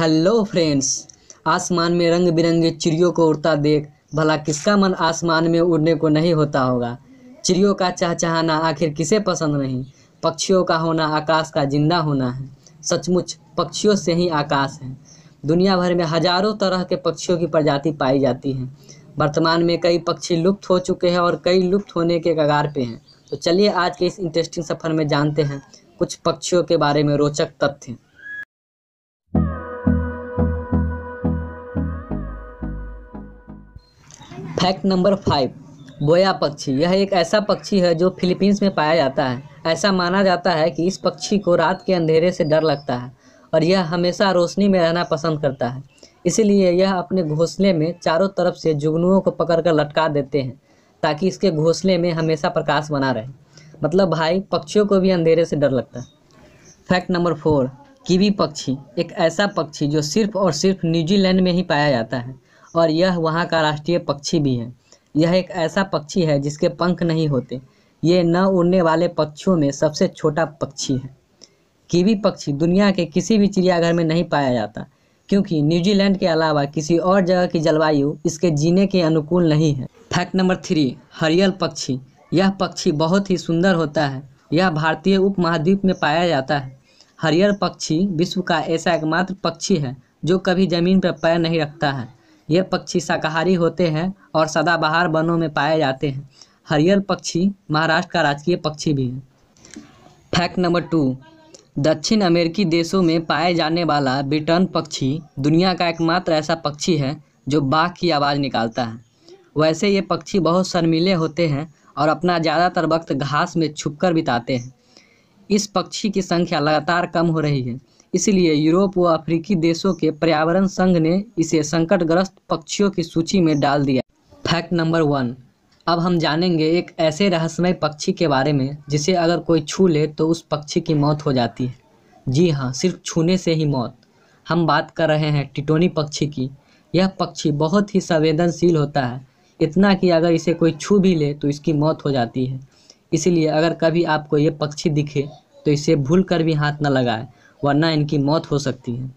hello friends आसमान में रंग बिरंगे चिड़ियों को उड़ता देख भला किसका मन आसमान में उड़ने को नहीं होता होगा चिड़ियों का चहचहाना आखिर किसे पसंद नहीं पक्षियों का होना आकाश का जिंदा होना है सचमुच पक्षियों से ही आकाश है दुनिया भर में हजारों तरह के पक्षियों की प्रजाति पाई जाती है वर्तमान में कई पक्षी लुप्त हो चुके हैं और कई लुप्त होने के कगार पे हैं तो चलिए आज के इस इंटरेस्टिंग सफ़र में जानते हैं कुछ पक्षियों के बारे में रोचक तथ्य फैक्ट नंबर फाइव बोया पक्षी यह एक ऐसा पक्षी है जो फिलीपींस में पाया जाता है ऐसा माना जाता है कि इस पक्षी को रात के अंधेरे से डर लगता है और यह हमेशा रोशनी में रहना पसंद करता है इसीलिए यह अपने घोंसले में चारों तरफ से जुगनुओं को पकड़कर लटका देते हैं ताकि इसके घोंसले में हमेशा प्रकाश बना रहे मतलब भाई पक्षियों को भी अंधेरे से डर लगता है फैक्ट नंबर फोर कीवी पक्षी एक ऐसा पक्षी जो सिर्फ और सिर्फ न्यूजीलैंड में ही पाया जाता है और यह वहाँ का राष्ट्रीय पक्षी भी है यह एक ऐसा पक्षी है जिसके पंख नहीं होते ये न उड़ने वाले पक्षियों में सबसे छोटा पक्षी है कीवी पक्षी दुनिया के किसी भी चिड़ियाघर में नहीं पाया जाता क्योंकि न्यूजीलैंड के अलावा किसी और जगह की जलवायु इसके जीने के अनुकूल नहीं है फैक्ट नंबर थ्री हरियल पक्षी यह पक्षी बहुत ही सुंदर होता है यह भारतीय उपमहाद्वीप में पाया जाता है हरियर पक्षी विश्व का ऐसा एकमात्र पक्षी है जो कभी जमीन पर पैर नहीं रखता है ये पक्षी शाकाहारी होते हैं और सदाबहार वनों में पाए जाते हैं हरियर पक्षी महाराष्ट्र का राजकीय पक्षी भी है फैक्ट नंबर टू दक्षिण अमेरिकी देशों में पाए जाने वाला ब्रिटन पक्षी दुनिया का एकमात्र ऐसा पक्षी है जो बाघ की आवाज़ निकालता है वैसे ये पक्षी बहुत शर्मीले होते हैं और अपना ज़्यादातर वक्त घास में छुपकर बिताते हैं इस पक्षी की संख्या लगातार कम हो रही है इसलिए यूरोप व अफ्रीकी देशों के पर्यावरण संघ ने इसे संकटग्रस्त पक्षियों की सूची में डाल दिया फैक्ट नंबर वन अब हम जानेंगे एक ऐसे रहस्यमय पक्षी के बारे में जिसे अगर कोई छू ले तो उस पक्षी की मौत हो जाती है जी हाँ सिर्फ छूने से ही मौत हम बात कर रहे हैं टिटोनी पक्षी की यह पक्षी बहुत ही संवेदनशील होता है इतना कि अगर इसे कोई छू भी ले तो इसकी मौत हो जाती है इसीलिए अगर कभी आपको ये पक्षी दिखे तो इसे भूल कर भी हाथ न लगाए वरना इनकी मौत हो सकती है